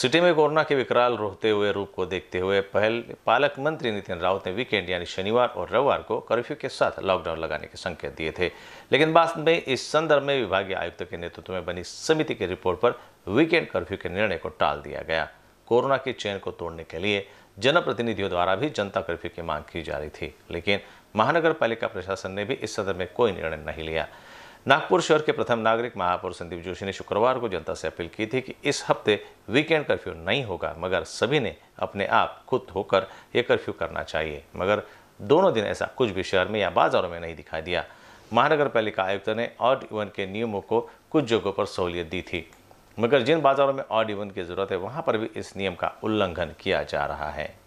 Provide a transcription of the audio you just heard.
city में corona के विकराल रोते हुए रूप को देखते हुए पहल पालक मंत्री नितिन राउत ने वीकेंड यानी शनिवार और रविवार को कर्फ्यू के साथ लॉकडाउन लगाने के संकेत दिए थे लेकिन बाद में इस संदर्भ में विभागीय आयुक्त के नेतृत्व में बनी समिति की रिपोर्ट पर वीकेंड कर्फ्यू के निर्णय को टाल दिया गया कोरोना की चेन को तोड़ने के लिए जनप्रतिनिधियों द्वारा भी जनता कर्फ्यू की मांग की जा रही थी लेकिन महानगर पालिका प्रशासन ने भी इस संदर्भ में कोई निर्णय नहीं लिया नागपुर शहर के प्रथम नागरिक महापौर संदीप जोशी ने शुक्रवार को जनता से अपील की थी कि इस हफ्ते वीकेंड कर्फ्यू नहीं होगा मगर सभी ने अपने आप खुद होकर ये कर्फ्यू करना चाहिए मगर दोनों दिन ऐसा कुछ भी शहर में या बाजारों में नहीं दिखाई दिया महानगर पालिका आयुक्त ने ऑड इवन के नियमों को कुछ जगहों पर सहूलियत दी थी मगर जिन बाजारों में ऑड इवन की जरूरत है वहाँ पर भी इस नियम का उल्लंघन किया जा रहा है